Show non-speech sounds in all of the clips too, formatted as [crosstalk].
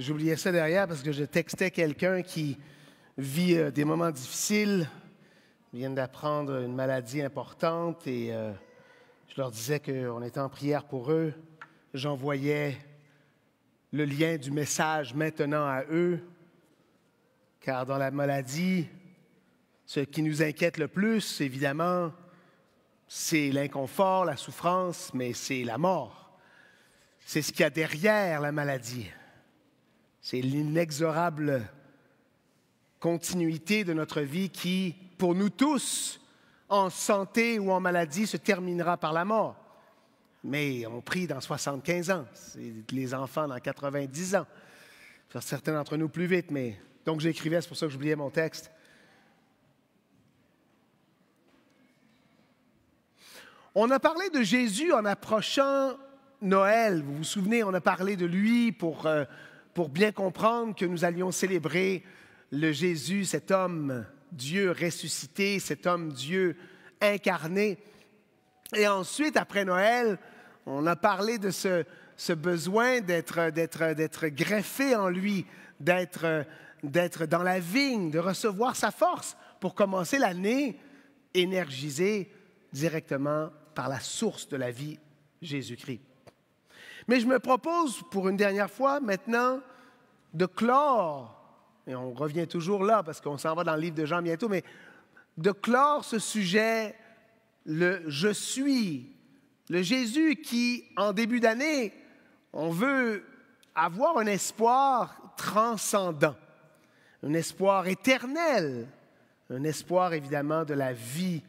J'oubliais ça derrière parce que je textais quelqu'un qui vit euh, des moments difficiles, vient d'apprendre une maladie importante et euh, je leur disais qu'on était en prière pour eux. J'envoyais le lien du message maintenant à eux, car dans la maladie, ce qui nous inquiète le plus, évidemment, c'est l'inconfort, la souffrance, mais c'est la mort. C'est ce qu'il y a derrière la maladie. C'est l'inexorable continuité de notre vie qui, pour nous tous, en santé ou en maladie, se terminera par la mort. Mais on prie dans 75 ans, les enfants dans 90 ans. Certains d'entre nous plus vite, mais donc j'écrivais, c'est pour ça que j'oubliais mon texte. On a parlé de Jésus en approchant Noël. Vous vous souvenez, on a parlé de lui pour euh, pour bien comprendre que nous allions célébrer le Jésus, cet homme Dieu ressuscité, cet homme Dieu incarné. Et ensuite, après Noël, on a parlé de ce, besoin d'être greffé en lui, d'être dans la vigne, de recevoir sa force pour commencer l'année énergisée directement par la source de la vie, Jésus-Christ. Mais je me propose pour une dernière fois maintenant de clore, et on revient toujours là parce qu'on s'en va dans le livre de Jean bientôt, mais de clore ce sujet, le je suis, le Jésus qui, en début d'année, on veut avoir un espoir transcendant, un espoir éternel, un espoir évidemment de la vie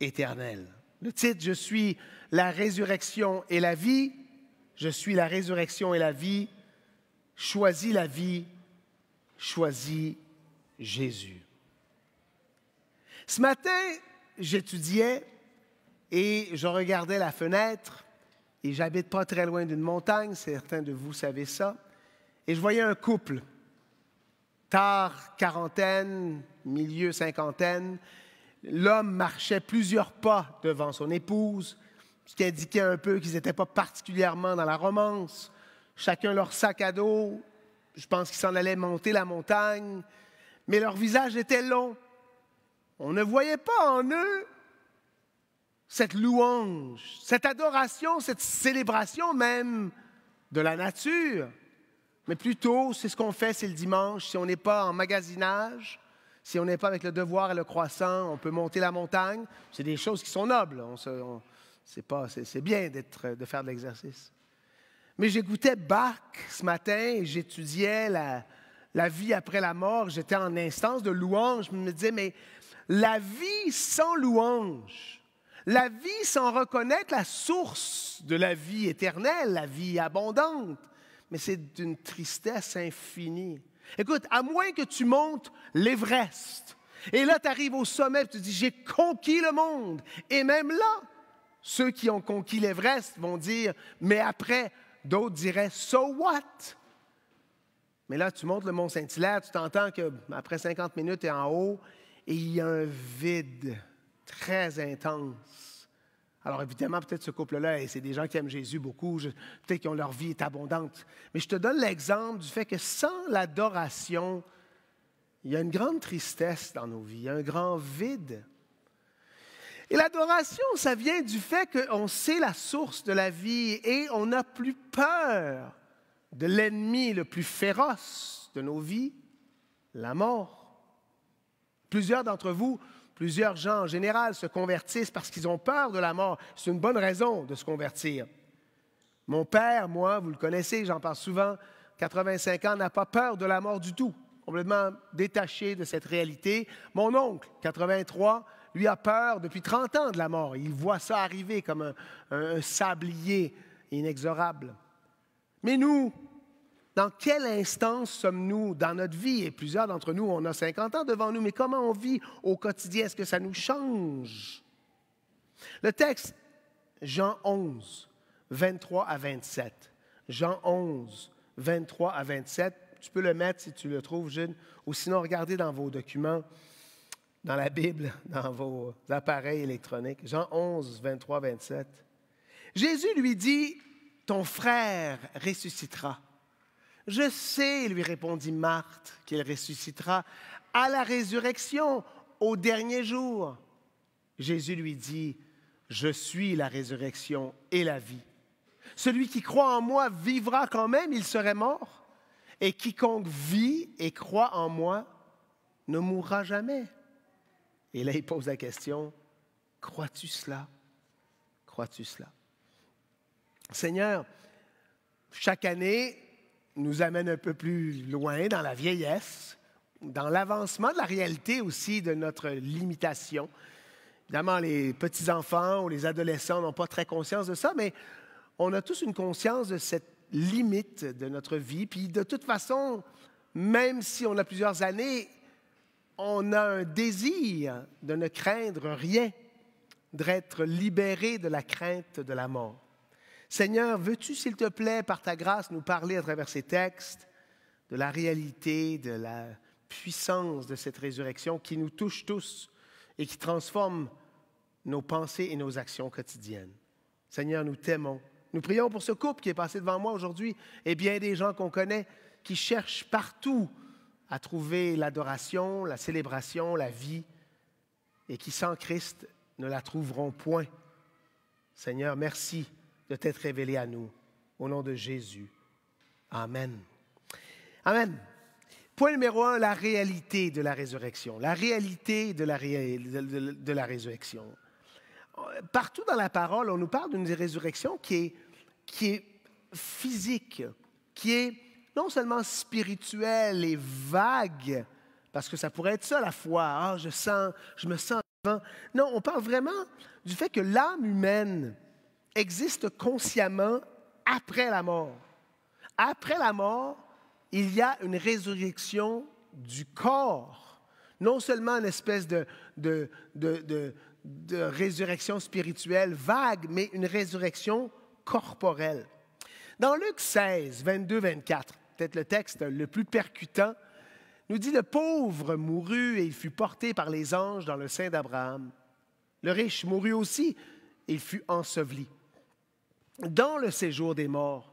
éternelle. Le titre, Je suis la résurrection et la vie, je suis la résurrection et la vie. Choisis la vie. Choisis Jésus. Ce matin, j'étudiais et je regardais la fenêtre et j'habite pas très loin d'une montagne, certains de vous savez ça, et je voyais un couple, tard quarantaine, milieu cinquantaine, l'homme marchait plusieurs pas devant son épouse, ce qui indiquait un peu qu'ils n'étaient pas particulièrement dans la romance. Chacun leur sac à dos, je pense qu'ils s'en allaient monter la montagne, mais leur visage était long. On ne voyait pas en eux cette louange, cette adoration, cette célébration même de la nature. Mais plutôt, c'est ce qu'on fait, c'est le dimanche. Si on n'est pas en magasinage, si on n'est pas avec le devoir et le croissant, on peut monter la montagne. C'est des choses qui sont nobles. On se, c'est, pas, c'est, bien d'être, de faire de l'exercice. Mais j'écoutais Bach ce matin et j'étudiais la, vie après la mort. J'étais en instance de louange. Je me disais, mais la vie sans louange, la vie sans reconnaître la source de la vie éternelle, la vie abondante, mais c'est d'une tristesse infinie. Écoute, à moins que tu montes l'Everest, et là tu arrives au sommet, et tu dis, j'ai conquis le monde, et même là, ceux qui ont conquis l'Everest vont dire, mais après, d'autres diraient, so what? Mais là, tu montes le Mont Saint-Hilaire, tu t'entends qu'après 50 minutes, tu es en haut et il y a un vide très intense. Alors évidemment, peut-être ce couple-là, et c'est des gens qui aiment Jésus beaucoup, peut-être qu'ils ont leur vie est abondante. Mais je te donne l'exemple du fait que sans l'adoration, il y a une grande tristesse dans nos vies, un grand vide. Et l'adoration, ça vient du fait qu'on sait la source de la vie et on n'a plus peur de l'ennemi le plus féroce de nos vies, la mort. Plusieurs d'entre vous, plusieurs gens en général se convertissent parce qu'ils ont peur de la mort. C'est une bonne raison de se convertir. Mon père, moi, vous le connaissez, j'en parle souvent, 85 ans, n'a pas peur de la mort du tout, complètement détaché de cette réalité. Mon oncle, 83, lui, a peur depuis 30 ans de la mort. Il voit ça arriver comme un, sablier inexorable. Mais nous, dans quelle instance sommes-nous dans notre vie? Et plusieurs d'entre nous, on a 50 ans devant nous, mais comment on vit au quotidien? Est-ce que ça nous change? Le texte, Jean 11, 23 à 27. Jean 11, 23 à 27. Tu peux le mettre si tu le trouves, Gilles, ou sinon regardez dans vos documents dans la Bible, [laughs] dans vos appareils électroniques. Jean 11, 23, 27. Jésus lui dit, Ton frère ressuscitera. Je sais, lui répondit Marthe, qu'il ressuscitera à la résurrection, au dernier jour. Jésus lui dit, Je suis la résurrection et la vie. Celui qui croit en moi vivra quand même, il serait mort. Et quiconque vit et croit en moi ne mourra jamais. Et là, il pose la question, crois-tu cela? Crois-tu cela? Seigneur, chaque année nous amène un peu plus loin dans la vieillesse, dans l'avancement de la réalité aussi de notre limitation. Évidemment, les petits-enfants ou les adolescents n'ont pas très conscience de ça, mais on a tous une conscience de cette limite de notre vie. Puis de toute façon, même si on a plusieurs années, on a un désir de ne craindre rien, d'être libéré de la crainte de la mort. Seigneur, veux-tu, s'il te plaît, par ta grâce, nous parler à travers ces textes de la réalité, de la puissance de cette résurrection qui nous touche tous et qui transforme nos pensées et nos actions quotidiennes. Seigneur, nous t'aimons. Nous prions pour ce couple qui est passé devant moi aujourd'hui et bien des gens qu'on connaît qui cherchent partout à trouver l'adoration, la célébration, la vie, et qui sans Christ ne la trouveront point. Seigneur, merci de t'être révélé à nous. Au nom de Jésus. Amen. Amen. Point numéro un, la réalité de la résurrection. La réalité de la, résurrection. Partout dans la parole, on nous parle d'une résurrection qui est, qui est physique, qui est non seulement spirituel et vague, parce que ça pourrait être ça la foi. Ah, je sens, je me sens Non, on parle vraiment du fait que l'âme humaine existe consciemment après la mort. Après la mort, il y a une résurrection du corps. Non seulement une espèce de, de résurrection spirituelle vague, mais une résurrection corporelle. Dans Luc 16, 22-24, peut le texte le plus percutant, nous dit Le pauvre mourut et il fut porté par les anges dans le sein d'Abraham. Le riche mourut aussi et il fut enseveli. Dans le séjour des morts,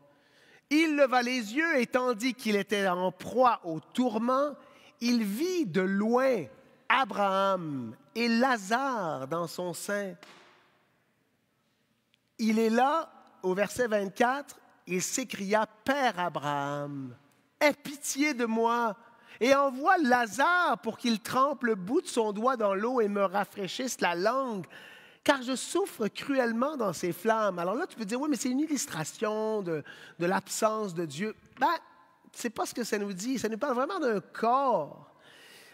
il leva les yeux et tandis qu'il était en proie au tourment, il vit de loin Abraham et Lazare dans son sein. Il est là, au verset 24, « Il s'écria, Père Abraham, aie pitié de moi et envoie Lazare pour qu'il trempe le bout de son doigt dans l'eau et me rafraîchisse la langue, car je souffre cruellement dans ces flammes. Alors là, tu peux dire, oui, mais c'est une illustration de, l'absence de Dieu. Ben, c'est pas ce que ça nous dit. Ça nous parle vraiment d'un corps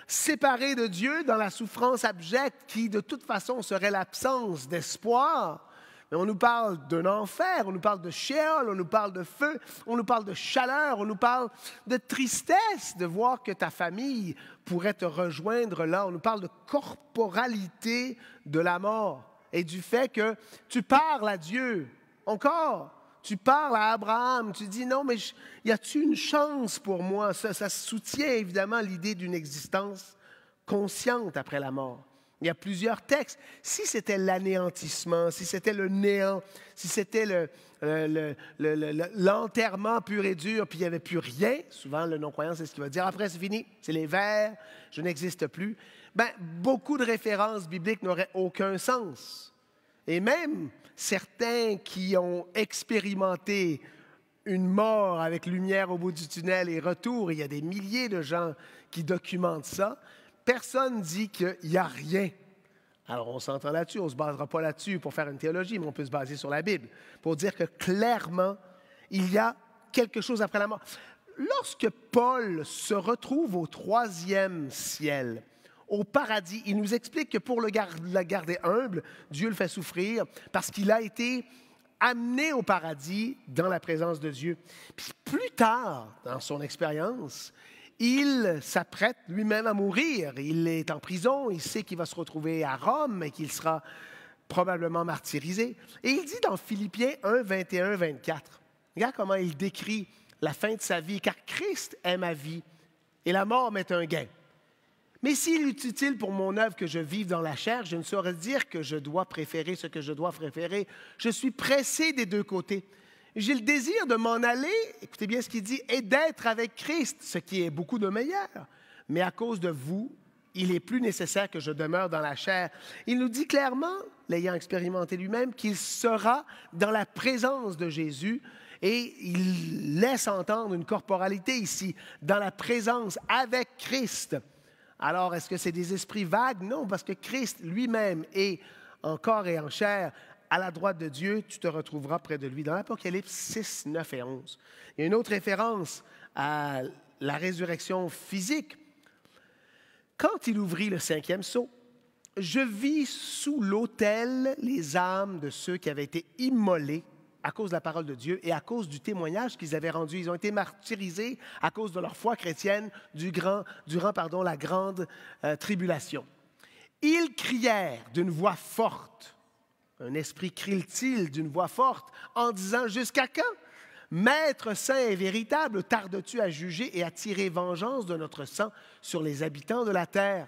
séparé de Dieu dans la souffrance abjecte qui, de toute façon, serait l'absence d'espoir on nous parle d'un enfer, on nous parle de shéol, on nous parle de feu, on nous parle de chaleur, on nous parle de tristesse de voir que ta famille pourrait te rejoindre là. On nous parle de corporalité de la mort et du fait que tu parles à Dieu encore. Tu parles à Abraham, tu dis non, mais y a-t-il une chance pour moi? ça soutient évidemment l'idée d'une existence consciente après la mort. Il y a plusieurs textes. Si c'était l'anéantissement, si c'était le néant, si c'était euh, l'enterrement pur et dur, puis il n'y avait plus rien, souvent le non-croyant, c'est ce qu'il va dire, après c'est fini, c'est les vers, je n'existe plus, ben, beaucoup de références bibliques n'auraient aucun sens. Et même certains qui ont expérimenté une mort avec lumière au bout du tunnel et retour, il y a des milliers de gens qui documentent ça, personne dit qu'il n'y a rien. Alors on s'entend là-dessus, on ne se basera pas là-dessus pour faire une théologie, mais on peut se baser sur la Bible pour dire que clairement, il y a quelque chose après la mort. Lorsque Paul se retrouve au troisième ciel, au paradis, il nous explique que pour le garder humble, Dieu le fait souffrir parce qu'il a été amené au paradis dans la présence de Dieu. Puis plus tard, dans son expérience, il s'apprête lui-même à mourir. Il est en prison, il sait qu'il va se retrouver à Rome et qu'il sera probablement martyrisé. Et il dit dans Philippiens 1, 21, 24, regarde comment il décrit la fin de sa vie, car Christ est ma vie et la mort m'est un gain. Mais s'il est utile pour mon œuvre que je vive dans la chair, je ne saurais dire que je dois préférer ce que je dois préférer. Je suis pressé des deux côtés j'ai le désir de m'en aller, écoutez bien ce qu'il dit, et d'être avec Christ, ce qui est beaucoup de meilleur. Mais à cause de vous, il est plus nécessaire que je demeure dans la chair. Il nous dit clairement, l'ayant expérimenté lui-même, qu'il sera dans la présence de Jésus et il laisse entendre une corporalité ici, dans la présence avec Christ. Alors, est-ce que c'est des esprits vagues? Non, parce que Christ lui-même est en corps et en chair à la droite de Dieu, tu te retrouveras près de lui. Dans l'Apocalypse 6, 9 et 11, il y a une autre référence à la résurrection physique. Quand il ouvrit le cinquième sceau, je vis sous l'autel les âmes de ceux qui avaient été immolés à cause de la parole de Dieu et à cause du témoignage qu'ils avaient rendu. Ils ont été martyrisés à cause de leur foi chrétienne durant la grande euh, tribulation. Ils crièrent d'une voix forte un esprit crie-t-il d'une voix forte en disant Jusqu'à quand Maître saint et véritable, tardes-tu à juger et à tirer vengeance de notre sang sur les habitants de la terre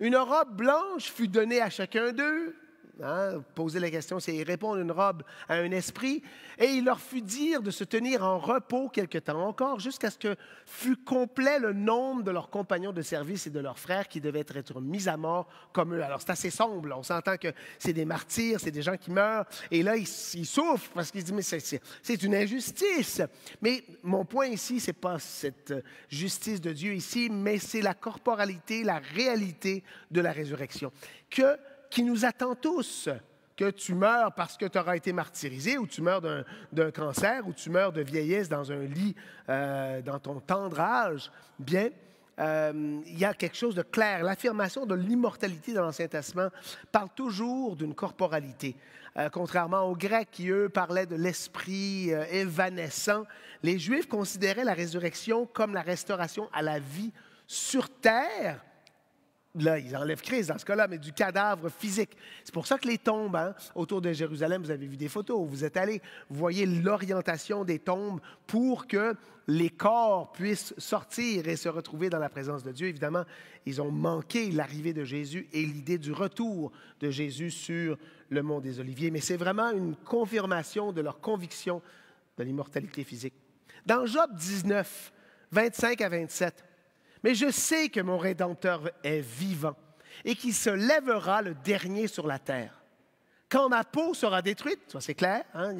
Une robe blanche fut donnée à chacun d'eux, Hein, poser la question, c'est répondre une robe à un esprit. Et il leur fut dire de se tenir en repos quelque temps encore, jusqu'à ce que fût complet le nombre de leurs compagnons de service et de leurs frères qui devaient être mis à mort comme eux. Alors c'est assez sombre, on s'entend que c'est des martyrs, c'est des gens qui meurent. Et là, ils, souffrent parce qu'ils se disent, mais c'est une injustice. Mais mon point ici, c'est pas cette justice de Dieu ici, mais c'est la corporalité, la réalité de la résurrection. Que qui nous attend tous. Que tu meurs parce que tu auras été martyrisé, ou tu meurs d'un cancer, ou tu meurs de vieillesse dans un lit, euh, dans ton tendre âge, bien, euh, il y a quelque chose de clair. L'affirmation de l'immortalité dans l'Ancien Testament parle toujours d'une corporalité. Euh, contrairement aux Grecs qui, eux, parlaient de l'esprit évanescent, les Juifs considéraient la résurrection comme la restauration à la vie sur terre, Là, ils enlèvent Christ dans ce cas-là, mais du cadavre physique. C'est pour ça que les tombes hein, autour de Jérusalem, vous avez vu des photos, vous êtes allés, vous voyez l'orientation des tombes pour que les corps puissent sortir et se retrouver dans la présence de Dieu. Évidemment, ils ont manqué l'arrivée de Jésus et l'idée du retour de Jésus sur le mont des Oliviers, mais c'est vraiment une confirmation de leur conviction de l'immortalité physique. Dans Job 19, 25 à 27, mais je sais que mon Rédempteur est vivant et qu'il se lèvera le dernier sur la terre. Quand ma peau sera détruite, ça c'est clair, hein,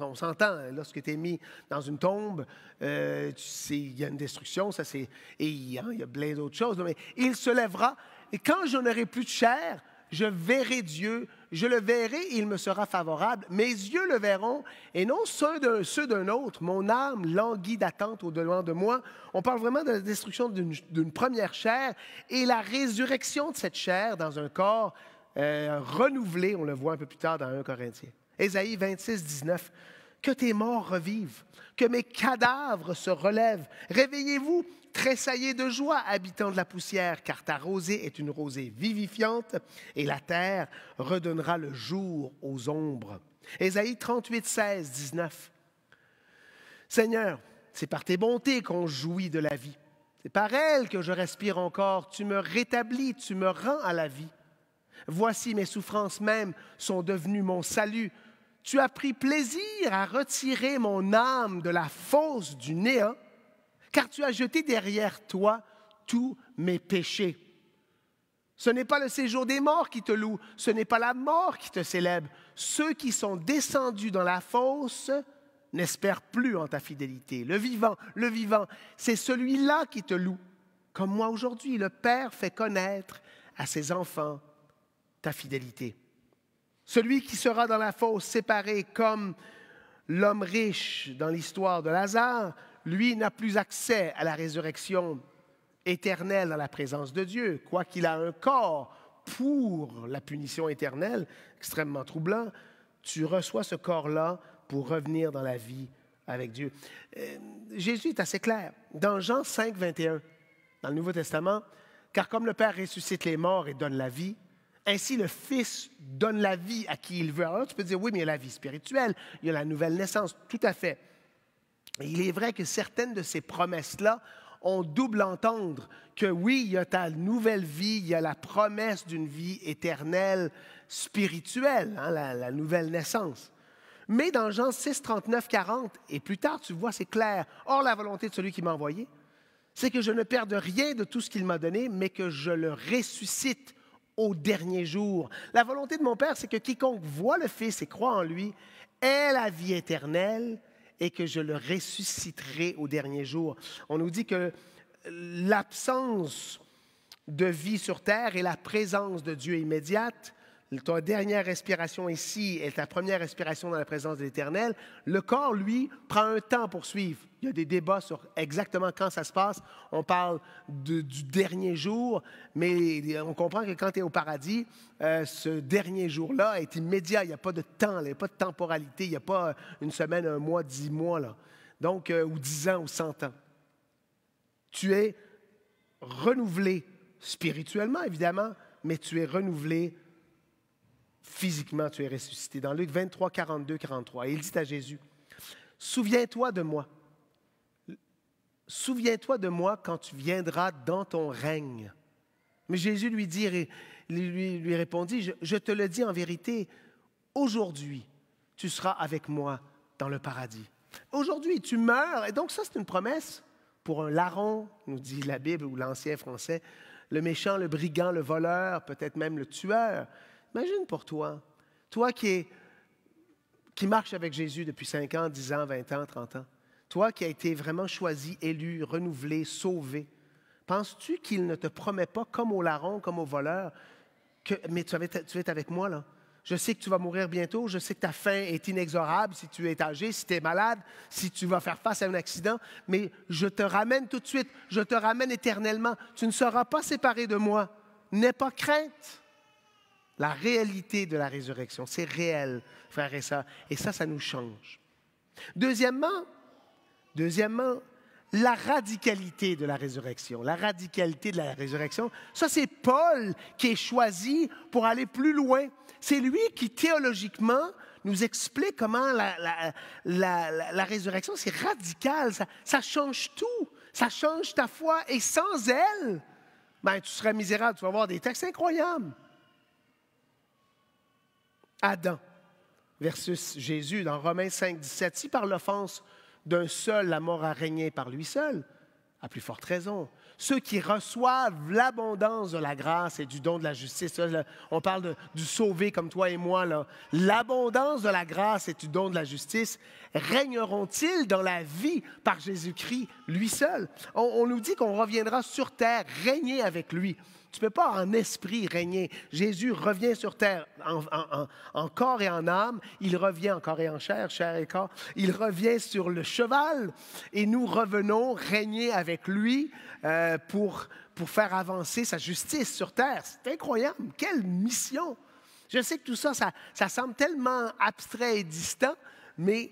on, s'entend, hein, lorsque tu es mis dans une tombe, euh, il y a une destruction, ça c'est, et il y a plein d'autres choses, mais il se lèvera, et quand je n'aurai plus de chair, je verrai Dieu, je le verrai il me sera favorable. Mes yeux le verront et non ceux d'un autre. Mon âme languit d'attente au-delà de moi. On parle vraiment de la destruction d'une première chair et la résurrection de cette chair dans un corps euh, renouvelé. On le voit un peu plus tard dans 1 Corinthiens. Ésaïe 26, 19 que tes morts revivent, que mes cadavres se relèvent. Réveillez-vous, tressaillez de joie, habitants de la poussière, car ta rosée est une rosée vivifiante, et la terre redonnera le jour aux ombres. Ésaïe 38, 16, 19. Seigneur, c'est par tes bontés qu'on jouit de la vie. C'est par elles que je respire encore. Tu me rétablis, tu me rends à la vie. Voici mes souffrances mêmes sont devenues mon salut tu as pris plaisir à retirer mon âme de la fosse du néant, car tu as jeté derrière toi tous mes péchés. Ce n'est pas le séjour des morts qui te loue, ce n'est pas la mort qui te célèbre. Ceux qui sont descendus dans la fosse n'espèrent plus en ta fidélité. Le vivant, le vivant, c'est celui-là qui te loue. Comme moi aujourd'hui, le Père fait connaître à ses enfants ta fidélité. Celui qui sera dans la fosse séparé comme l'homme riche dans l'histoire de Lazare, lui n'a plus accès à la résurrection éternelle dans la présence de Dieu, quoiqu'il a un corps pour la punition éternelle, extrêmement troublant, tu reçois ce corps-là pour revenir dans la vie avec Dieu. Euh, Jésus est assez clair. Dans Jean 5, 21, dans le Nouveau Testament, car comme le Père ressuscite les morts et donne la vie, ainsi, le Fils donne la vie à qui il veut. tu peux dire, oui, mais il y a la vie spirituelle, il y a la nouvelle naissance, tout à fait. il est vrai que certaines de ces promesses-là ont double entendre que oui, il y a ta nouvelle vie, il y a la promesse d'une vie éternelle, spirituelle, hein, la, la, nouvelle naissance. Mais dans Jean 6, 39, 40, et plus tard, tu vois, c'est clair. Or, la volonté de celui qui m'a envoyé, c'est que je ne perde rien de tout ce qu'il m'a donné, mais que je le ressuscite au dernier jour. La volonté de mon Père, c'est que quiconque voit le Fils et croit en lui ait la vie éternelle et que je le ressusciterai au dernier jour. On nous dit que l'absence de vie sur terre et la présence de Dieu immédiate ta dernière respiration ici est ta première respiration dans la présence de l'Éternel, le corps, lui, prend un temps pour suivre. Il y a des débats sur exactement quand ça se passe. On parle du dernier jour, mais on comprend que quand tu es au paradis, euh, ce dernier jour-là est immédiat. Il n'y a pas de temps, il n'y a pas de temporalité, il n'y a pas euh, une semaine, un mois, dix mois, là. Donc, euh, ou dix ans ou cent ans. Tu es renouvelé spirituellement, évidemment, mais tu es renouvelé physiquement tu es ressuscité. Dans Luc 23, 42, 43, il dit à Jésus, Souviens-toi de moi. Souviens-toi de moi quand tu viendras dans ton règne. Mais Jésus lui, dit, lui, lui répondit, je, je te le dis en vérité, aujourd'hui, tu seras avec moi dans le paradis. Aujourd'hui, tu meurs. Et donc ça, c'est une promesse pour un larron, nous dit la Bible ou l'ancien français, le méchant, le brigand, le voleur, peut-être même le tueur. Imagine pour toi, toi qui, qui marches avec Jésus depuis 5 ans, 10 ans, 20 ans, 30 ans, toi qui as été vraiment choisi, élu, renouvelé, sauvé, penses-tu qu'il ne te promet pas, comme au larron, comme au voleur, que, mais tu, tu es avec moi là? Je sais que tu vas mourir bientôt, je sais que ta faim est inexorable si tu es âgé, si tu es malade, si tu vas faire face à un accident, mais je te ramène tout de suite, je te ramène éternellement. Tu ne seras pas séparé de moi. N'aie pas crainte la réalité de la résurrection. C'est réel, frères et sœurs. Et ça, ça nous change. Deuxièmement, deuxièmement, la radicalité de la résurrection. La radicalité de la résurrection, ça c'est Paul qui est choisi pour aller plus loin. C'est lui qui théologiquement nous explique comment la, résurrection, c'est radical, ça, change tout, ça change ta foi et sans elle, ben, tu serais misérable, tu vas avoir des textes incroyables. Adam versus Jésus dans Romains 5, 17. Si par l'offense d'un seul la mort a régné par lui seul, à plus forte raison, ceux qui reçoivent l'abondance de la grâce et du don de la justice, on parle du sauvé comme toi et moi, l'abondance de la grâce et du don de la justice, régneront-ils dans la vie par Jésus-Christ lui seul? on nous dit qu'on reviendra sur terre, régner avec lui. Tu ne peux pas en esprit régner. Jésus revient sur terre en, corps et en âme. Il revient en corps et en chair, chair et corps. Il revient sur le cheval et nous revenons régner avec lui euh, pour, pour faire avancer sa justice sur terre. C'est incroyable. Quelle mission! Je sais que tout ça, ça, ça semble tellement abstrait et distant, mais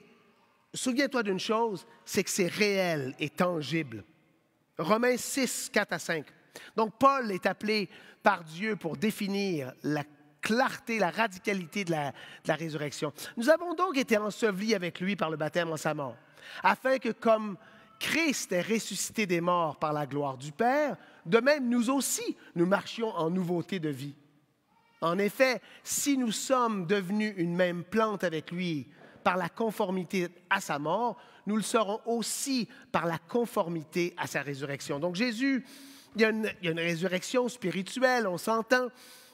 souviens-toi d'une chose, c'est que c'est réel et tangible. Romains 6, 4 à 5. Donc Paul est appelé par Dieu pour définir la clarté, la radicalité de la, résurrection. Nous avons donc été ensevelis avec lui par le baptême en sa mort, afin que comme Christ est ressuscité des morts par la gloire du Père, de même nous aussi, nous marchions en nouveauté de vie. En effet, si nous sommes devenus une même plante avec lui par la conformité à sa mort, nous le serons aussi par la conformité à sa résurrection. Donc Jésus il y, a une, résurrection spirituelle, on s'entend.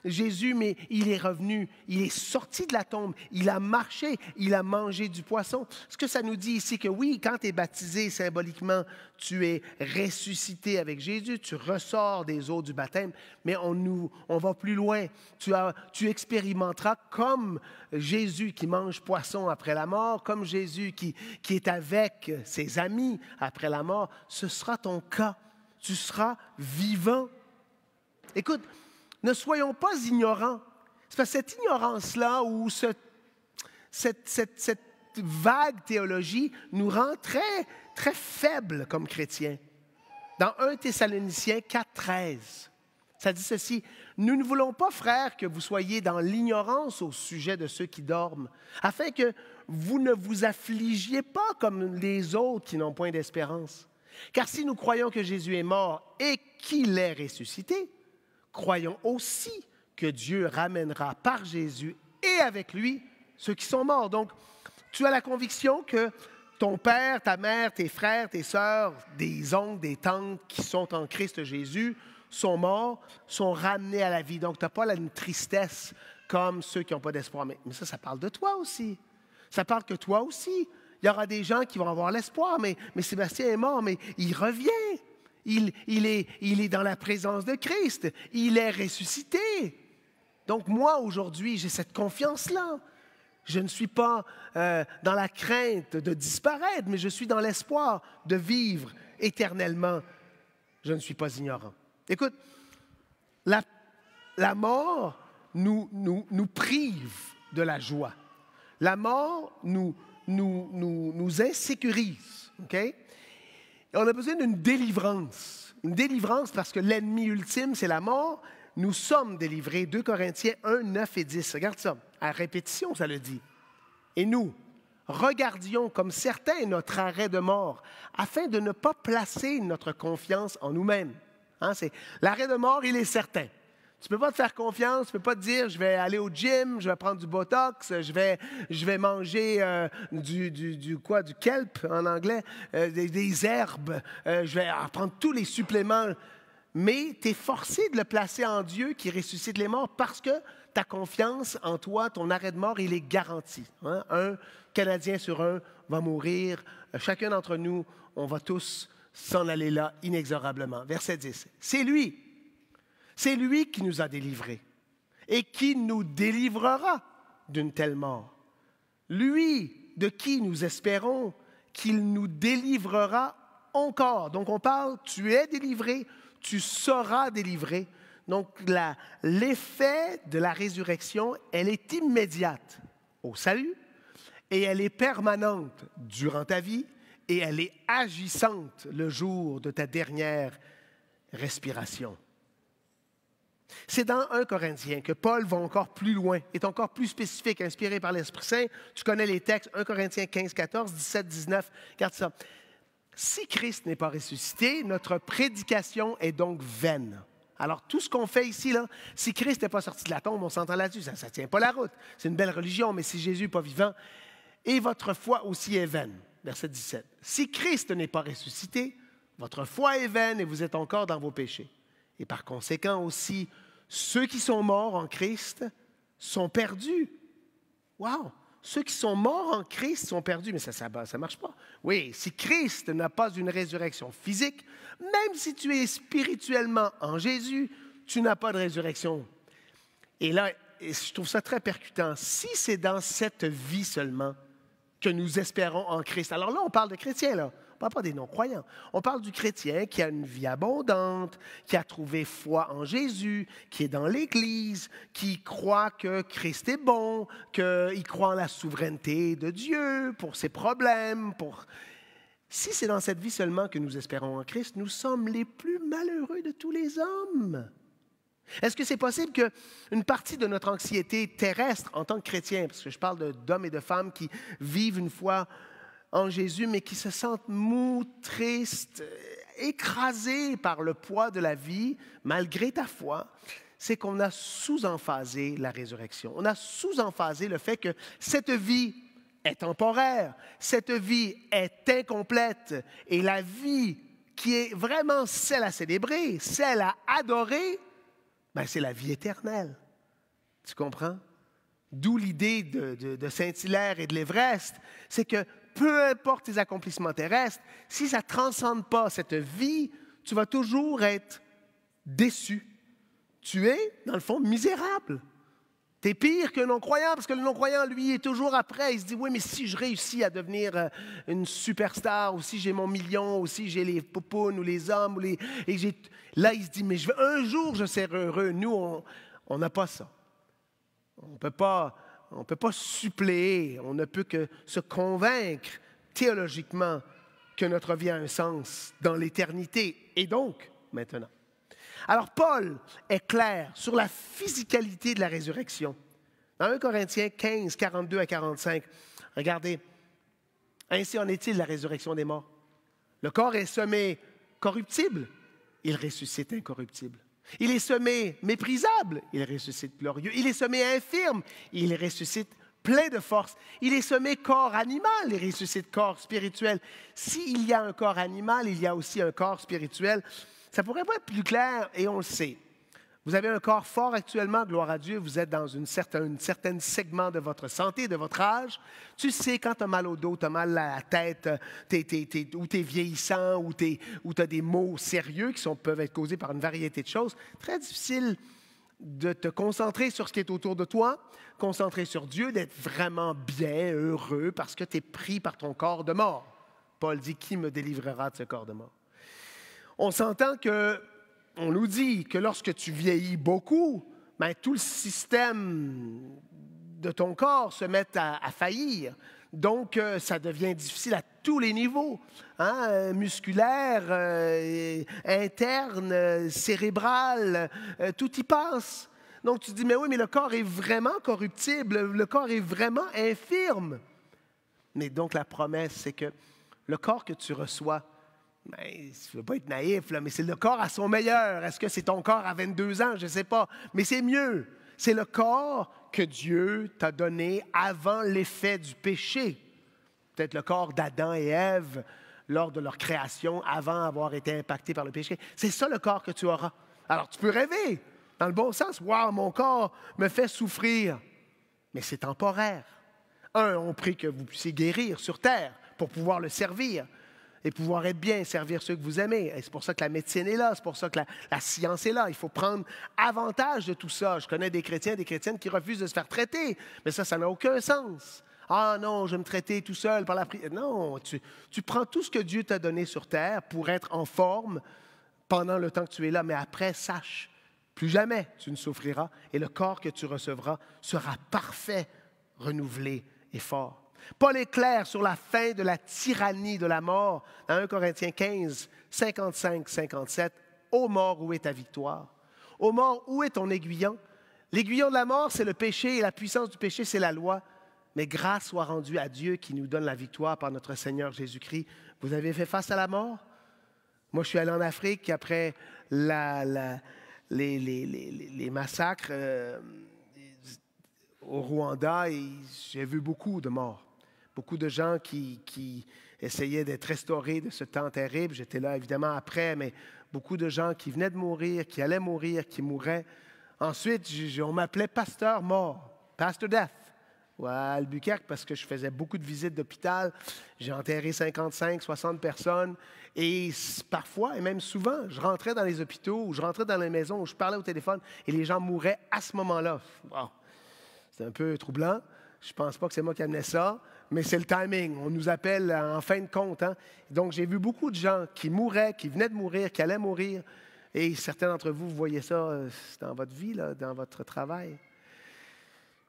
Jésus, mais il est revenu, il est sorti de la tombe, il a marché, il a mangé du poisson. Ce que ça nous dit ici, que oui, quand tu es baptisé symboliquement, tu es ressuscité avec Jésus, tu ressors des eaux du baptême, mais on, nous, on va plus loin. Tu, as, tu expérimenteras comme Jésus qui mange poisson après la mort, comme Jésus qui, qui est avec ses amis après la mort. Ce sera ton cas tu seras vivant. Écoute, ne soyons pas ignorants. C'est parce que cette ignorance-là ou cette, vague théologie nous rend très, très faibles comme chrétiens. Dans 1 Thessaloniciens 4, ça dit ceci Nous ne voulons pas, frères, que vous soyez dans l'ignorance au sujet de ceux qui dorment, afin que vous ne vous affligiez pas comme les autres qui n'ont point d'espérance. Car si nous croyons que Jésus est mort et qu'il est ressuscité, croyons aussi que Dieu ramènera par Jésus et avec lui ceux qui sont morts. Donc, tu as la conviction que ton père, ta mère, tes frères, tes sœurs, des oncles, des tantes qui sont en Christ Jésus sont morts, sont ramenés à la vie. Donc, tu n'as pas une tristesse comme ceux qui n'ont pas d'espoir. Mais, mais ça, ça parle de toi aussi. Ça parle que toi aussi, il y aura des gens qui vont avoir l'espoir, mais, Sébastien est mort, mais il revient. Il, est, dans la présence de Christ. Il est ressuscité. Donc moi, aujourd'hui, j'ai cette confiance-là. Je ne suis pas euh, dans la crainte de disparaître, mais je suis dans l'espoir de vivre éternellement. Je ne suis pas ignorant. Écoute, la, mort nous prive de la joie. La mort nous, nous, nous, insécurise. OK? on a besoin d'une délivrance. Une délivrance parce que l'ennemi ultime, c'est la mort. Nous sommes délivrés. 2 Corinthiens 1, 9 et 10. Regarde ça. À répétition, ça le dit. Et nous, regardions comme certains notre arrêt de mort, afin de ne pas placer notre confiance en nous-mêmes. Hein, l'arrêt de mort, il est certain. Tu peux pas te faire confiance, tu peux pas te dire je vais aller au gym, je vais prendre du botox, je vais, je vais manger euh, du, du, quoi, du kelp en anglais, euh, des, herbes, euh, je vais prendre tous les suppléments. Mais tu es forcé de le placer en Dieu qui ressuscite les morts parce que ta confiance en toi, ton arrêt de mort, il est garanti. Hein. Un Canadien sur un va mourir. Chacun d'entre nous, on va tous s'en aller là inexorablement. Verset 10. C'est lui c'est lui qui nous a délivrés et qui nous délivrera d'une telle mort. Lui de qui nous espérons qu'il nous délivrera encore. Donc on parle, tu es délivré, tu seras délivré. Donc l'effet de la résurrection, elle est immédiate au salut et elle est permanente durant ta vie et elle est agissante le jour de ta dernière respiration. C'est dans 1 Corinthiens que Paul va encore plus loin, est encore plus spécifique, inspiré par l'Esprit Saint. Tu connais les textes 1 Corinthiens 15, 14, 17, 19. Regarde ça. Si Christ n'est pas ressuscité, notre prédication est donc vaine. Alors tout ce qu'on fait ici, là, si Christ n'est pas sorti de la tombe, on s'entend là-dessus, ça ne tient pas la route. C'est une belle religion, mais si Jésus n'est pas vivant, et votre foi aussi est vaine. Verset 17. Si Christ n'est pas ressuscité, votre foi est vaine et vous êtes encore dans vos péchés. Et par conséquent aussi, ceux qui sont morts en Christ sont perdus. Wow! Ceux qui sont morts en Christ sont perdus, mais ça ne ça, marche pas. Oui, si Christ n'a pas une résurrection physique, même si tu es spirituellement en Jésus, tu n'as pas de résurrection. Et là, je trouve ça très percutant. Si c'est dans cette vie seulement que nous espérons en Christ, alors là, on parle de chrétiens, là. On pas des non-croyants. On parle du chrétien qui a une vie abondante, qui a trouvé foi en Jésus, qui est dans l'Église, qui croit que Christ est bon, qu'il croit en la souveraineté de Dieu pour ses problèmes, pour... Si c'est dans cette vie seulement que nous espérons en Christ, nous sommes les plus malheureux de tous les hommes. Est-ce que c'est possible qu'une partie de notre anxiété terrestre en tant que chrétien, parce que je parle d'hommes et de femmes qui vivent une foi en Jésus, mais qui se sentent mous, tristes, écrasés par le poids de la vie, malgré ta foi, c'est qu'on a sous-emphasé la résurrection. On a sous-emphasé le fait que cette vie est temporaire, cette vie est incomplète, et la vie qui est vraiment celle à célébrer, celle à adorer, ben, c'est la vie éternelle. Tu comprends? D'où l'idée de, Saint-Hilaire et de l'Everest, c'est que peu importe tes accomplissements terrestres, si ça transcende pas cette vie, tu vas toujours être déçu. Tu es, dans le fond, misérable. Tu es pire qu'un non-croyant parce que le non-croyant, lui, est toujours après. Il se dit, oui, mais si je réussis à devenir euh, une superstar, ou si j'ai mon million, ou si j'ai les poupounes, ou les hommes, ou les... Et j'ai... là, il se dit, mais je un jour, je serai heureux. Nous, on n'a pas ça. On ne peut pas on ne peut pas suppléer, on ne peut que se convaincre théologiquement que notre vie a un sens dans l'éternité et donc maintenant. Alors Paul est clair sur la physicalité de la résurrection. Dans 1 Corinthiens 15, 42 à 45, regardez, ainsi en est-il de la résurrection des morts. Le corps est semé corruptible, il ressuscite incorruptible. Il est semé méprisable, il ressuscite glorieux. Il est semé infirme, il ressuscite plein de force. Il est semé corps animal, il ressuscite corps spirituel. S'il y a un corps animal, il y a aussi un corps spirituel. Ça pourrait pas être plus clair et on le sait. Vous avez un corps fort actuellement, gloire à Dieu, vous êtes dans une certain segment de votre santé, de votre âge. Tu sais quand tu as mal au dos, tu as mal à la tête, t ou tu es vieillissant, ou tu as des maux sérieux qui peuvent être causés par une variété de choses. Très difficile de te concentrer sur ce qui est autour de toi, concentrer sur Dieu, d'être vraiment bien, heureux, parce que tu es pris par ton corps de mort. Paul dit, qui me délivrera de ce corps de mort? On s'entend que on nous dit que lorsque tu vieillis beaucoup, ben, tout le système de ton corps se met à, faillir. Donc, euh, ça devient difficile à tous les niveaux, hein, euh, musculaire, euh, interne, cérébral, tout y passe. Donc, tu dis, mais oui, mais le corps est vraiment corruptible, le corps est vraiment infirme. Mais donc, la promesse, c'est que le corps que tu reçois, mais, ben, je veux pas être naïf, mais c'est le corps à son meilleur. Est-ce que c'est ton corps à 22 ans? Je ne sais pas. Mais c'est mieux. C'est le corps que Dieu t'a donné avant l'effet du péché. Peut-être le corps d'Adam et Ève lors de leur création, avant avoir été impacté par le péché. C'est ça le corps que tu auras. Alors tu peux rêver, dans le bon sens, Waouh, mon corps me fait souffrir, mais c'est temporaire. Un, on prie que vous puissiez guérir sur terre pour pouvoir le servir et pouvoir être bien, servir ceux que vous aimez. c'est pour ça que la médecine est là, c'est pour ça que la, science est là. Il faut prendre avantage de tout ça. Je connais des chrétiens, des chrétiennes qui refusent de se faire traiter, mais ça, ça n'a aucun sens. Ah non, je vais me traiter tout seul par la prière. Non, tu prends tout ce que Dieu t'a donné sur terre pour être en forme pendant le temps que tu es là, mais après, sache, plus jamais tu ne souffriras et le corps que tu recevras sera parfait, renouvelé et fort. Paul est clair sur la fin de la tyrannie de la mort dans 1 Corinthiens 15, 55-57. Ô mort, où est ta victoire? Ô mort, où est ton aiguillon? L'aiguillon de la mort, c'est le péché, et la puissance du péché, c'est la loi. Mais grâce soit rendue à Dieu qui nous donne la victoire par notre Seigneur Jésus-Christ. Vous avez fait face à la mort? Moi, je suis allé en Afrique après les, massacres euh, au Rwanda et j'ai vu beaucoup de morts beaucoup de gens qui, essayaient d'être restaurés de ce temps terrible. J'étais là évidemment après, mais beaucoup de gens qui venaient de mourir, qui allaient mourir, qui mouraient. Ensuite, on m'appelait pasteur mort, pasteur death, à Albuquerque, parce que je faisais beaucoup de visites d'hôpital. J'ai enterré 55, 60 personnes. Et parfois, et même souvent, je rentrais dans les hôpitaux, ou je rentrais dans les maisons, ou je parlais au téléphone, et les gens mouraient à ce moment-là. C'est un peu troublant. Je ne pense pas que c'est moi qui amenais ça mais c'est le timing. On nous appelle en fin de compte. Hein. Donc, j'ai vu beaucoup de gens qui mouraient, qui venaient de mourir, qui allaient mourir. Et certains d'entre vous, vous voyez ça euh, dans votre vie, là, dans votre travail.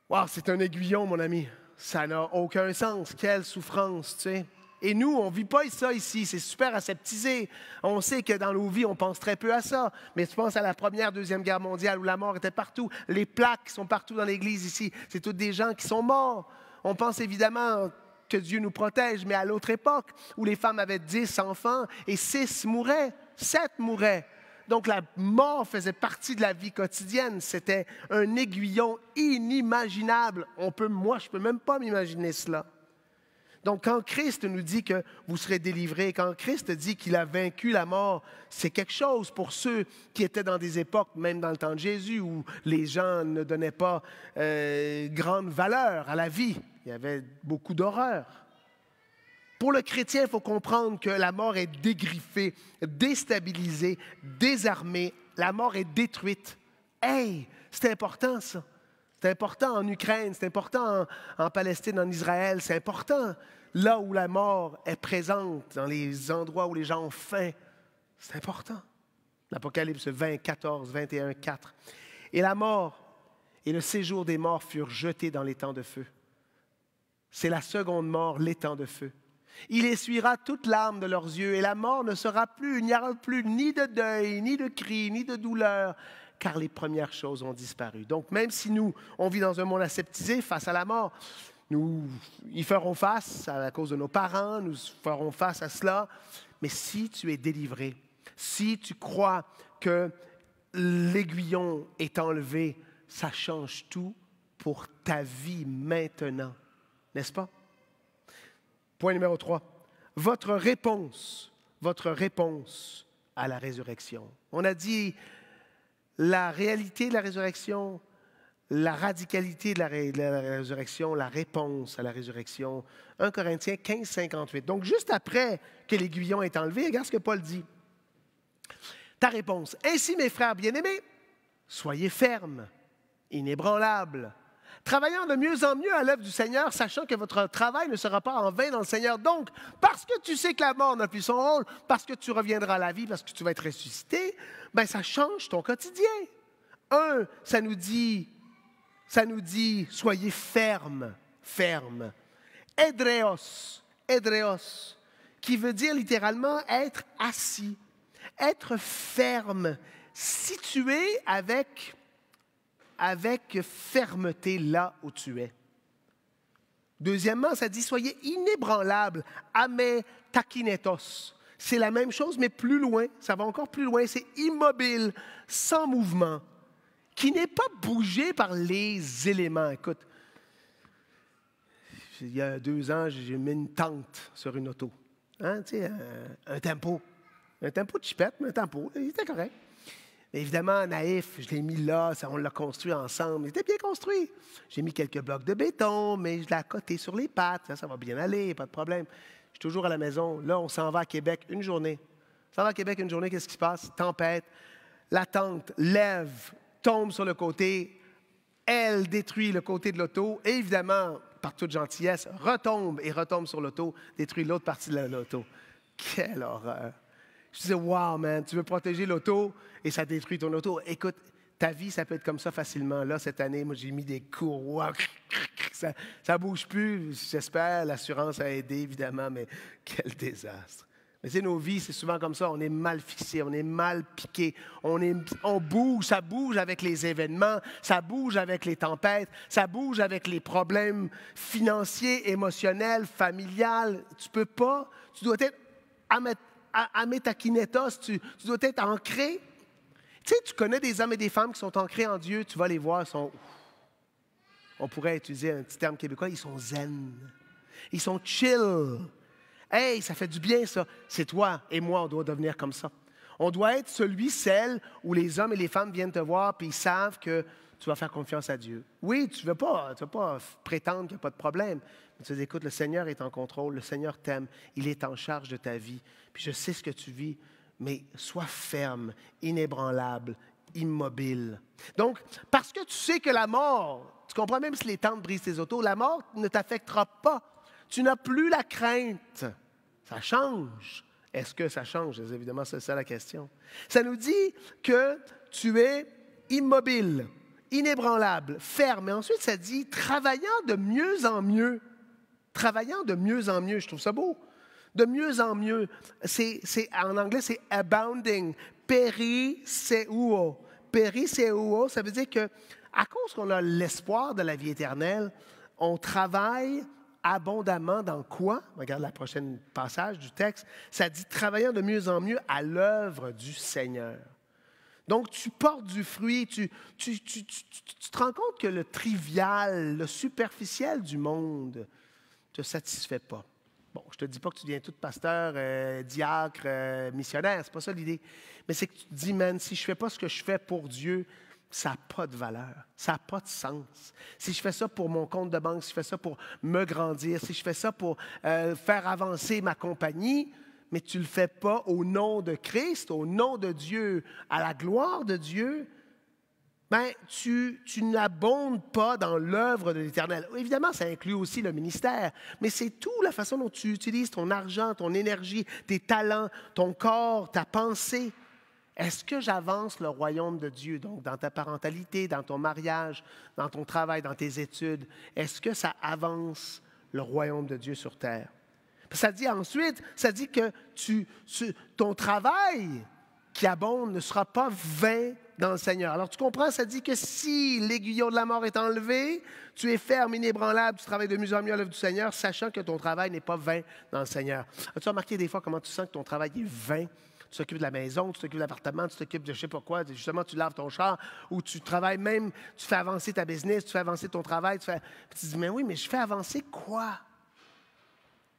Wow, c'est un aiguillon, mon ami. Ça n'a aucun sens. Quelle souffrance, tu sais. Et nous, on ne vit pas ça ici. C'est super aseptisé. On sait que dans nos vies, on pense très peu à ça. Mais tu penses à la première, deuxième guerre mondiale où la mort était partout. Les plaques sont partout dans l'Église ici. C'est tous des gens qui sont morts. On pense évidemment que Dieu nous protège, mais à l'autre époque, où les femmes avaient dix enfants et six mouraient, sept mouraient. Donc la mort faisait partie de la vie quotidienne. C'était un aiguillon inimaginable. On peut, moi, je ne peux même pas m'imaginer cela. Donc quand Christ nous dit que vous serez délivrés, quand Christ dit qu'il a vaincu la mort, c'est quelque chose pour ceux qui étaient dans des époques, même dans le temps de Jésus, où les gens ne donnaient pas euh, grande valeur à la vie il y avait beaucoup d'horreur. Pour le chrétien, il faut comprendre que la mort est dégriffée, déstabilisée, désarmée. La mort est détruite. Hey, c'est important ça. C'est important en Ukraine, c'est important en, en, Palestine, en Israël, c'est important là où la mort est présente, dans les endroits où les gens ont faim. C'est important. L'Apocalypse 20, 14, 21, 4. Et la mort et le séjour des morts furent jetés dans les temps de feu c'est la seconde mort, l'étang de feu. Il essuiera toute l'âme de leurs yeux, et la mort ne sera plus, il n'y aura plus ni de deuil, ni de cri, ni de douleur, car les premières choses ont disparu. Donc même si nous, on vit dans un monde aseptisé face à la mort, nous y ferons face à cause de nos parents, nous ferons face à cela, mais si tu es délivré, si tu crois que l'aiguillon est enlevé, ça change tout pour ta vie maintenant n'est-ce pas? Point numéro 3. Votre réponse, votre réponse à la résurrection. On a dit la réalité de la résurrection, la radicalité de la, résurrection, la réponse à la résurrection. 1 Corinthiens 15, 58. Donc, juste après que l'aiguillon est enlevé, regarde ce que Paul dit. Ta réponse. Ainsi, mes frères bien-aimés, soyez fermes, inébranlables, travaillant de mieux en mieux à l'œuvre du Seigneur, sachant que votre travail ne sera pas en vain dans le Seigneur. Donc, parce que tu sais que la mort n'a plus son rôle, parce que tu reviendras à la vie, parce que tu vas être ressuscité, ben ça change ton quotidien. Un, ça nous dit, ça nous dit, soyez ferme, ferme. Edreos, edreos, qui veut dire littéralement être assis, être ferme, situé avec avec fermeté là où tu es. Deuxièmement, ça dit soyez inébranlable, amé takinetos. C'est la même chose, mais plus loin, ça va encore plus loin, c'est immobile, sans mouvement, qui n'est pas bougé par les éléments. Écoute, il y a deux ans, j'ai mis une tente sur une auto. Hein, un, tempo. Un tempo de chipette, mais un tempo. Il était correct. Évidemment, naïf, je l'ai mis là, on l'a construit ensemble. Il était bien construit. J'ai mis quelques blocs de béton, mais je l'ai accoté sur les pattes. Ça, ça va bien aller, pas de problème. Je suis toujours à la maison. Là, on s'en va à Québec une journée. On s'en va à Québec une journée, qu'est-ce qui se passe? Tempête. La tente lève, tombe sur le côté. Elle détruit le côté de l'auto. Et évidemment, par toute gentillesse, retombe et retombe sur l'auto, détruit l'autre partie de l'auto. Quelle horreur! Je disais, wow, man, tu veux protéger l'auto et ça détruit ton auto. Écoute, ta vie, ça peut être comme ça facilement. Là, cette année, moi, j'ai mis des courroies [laughs] ça bouge plus. J'espère, l'assurance a aidé, évidemment, mais [laughs] quel désastre. Mais c'est nos vies, c'est souvent comme ça. On est mal fixé, on est mal piqué. On, bouge, ça bouge avec les événements, ça bouge avec les tempêtes, ça bouge avec les problèmes financiers, émotionnels, familiales. Tu peux pas, tu dois être à mettre ametakinetos, tu, dois être ancré. Tu sais, tu connais des hommes et des femmes qui sont ancrés en Dieu, tu vas les voir, ils sont. On pourrait utiliser un petit terme québécois, ils sont zen. Ils sont chill. Hey, ça fait du bien, ça. C'est toi et moi, on doit devenir comme ça. On doit être celui, celle où les hommes et les femmes viennent te voir puis ils savent que tu vas faire confiance à Dieu. Oui, tu ne veux pas, tu veux pas prétendre qu'il n'y a pas de problème. Tu dis, écoute, le Seigneur est en contrôle, le Seigneur t'aime, il est en charge de ta vie. Puis je sais ce que tu vis, mais sois ferme, inébranlable, immobile. Donc, parce que tu sais que la mort, tu comprends même si les tentes brisent tes autos, la mort ne t'affectera pas. Tu n'as plus la crainte. Ça change. Est-ce que ça change? Évidemment, c'est ça la question. Ça nous dit que tu es immobile, inébranlable, ferme. Et ensuite, ça dit travaillant de mieux en mieux travaillant de mieux en mieux. Je trouve ça beau. De mieux en mieux. C'est, en anglais, c'est abounding. c'est où ça veut dire que à cause qu'on a l'espoir de la vie éternelle, on travaille abondamment dans quoi? Regarde la prochaine passage du texte. Ça dit travaillant de mieux en mieux à l'œuvre du Seigneur. Donc, tu portes du fruit, tu, tu, tu, tu, te rends compte que le trivial, le superficiel du monde te satisfait pas. Bon, je te dis pas que tu deviens tout pasteur, euh, diacre, euh, missionnaire, c'est pas ça l'idée. Mais c'est que tu te dis, man, si je fais pas ce que je fais pour Dieu, ça n'a pas de valeur, ça n'a pas de sens. Si je fais ça pour mon compte de banque, si je fais ça pour me grandir, si je fais ça pour euh, faire avancer ma compagnie, mais tu le fais pas au nom de Christ, au nom de Dieu, à la gloire de Dieu, ben, tu, tu n'abondes pas dans l'œuvre de l'Éternel. Évidemment, ça inclut aussi le ministère, mais c'est tout la façon dont tu utilises ton argent, ton énergie, tes talents, ton corps, ta pensée. Est-ce que j'avance le royaume de Dieu, donc dans ta parentalité, dans ton mariage, dans ton travail, dans tes études? Est-ce que ça avance le royaume de Dieu sur terre? Ça dit ensuite, ça dit que tu, ton travail qui abonde ne sera pas vain dans le Seigneur. Alors tu comprends, ça dit que si l'aiguillon de la mort est enlevé, tu es ferme, inébranlable, tu travailles de mieux en mieux à l'œuvre du Seigneur, sachant que ton travail n'est pas vain dans le Seigneur. As-tu remarqué des fois comment tu sens que ton travail est vain? Tu t'occupes de la maison, tu t'occupes de l'appartement, tu t'occupes de je sais pas quoi, justement tu laves ton char, ou tu travailles même, tu fais avancer ta business, tu fais avancer ton travail, tu fais... tu dis, mais oui, mais je fais avancer quoi?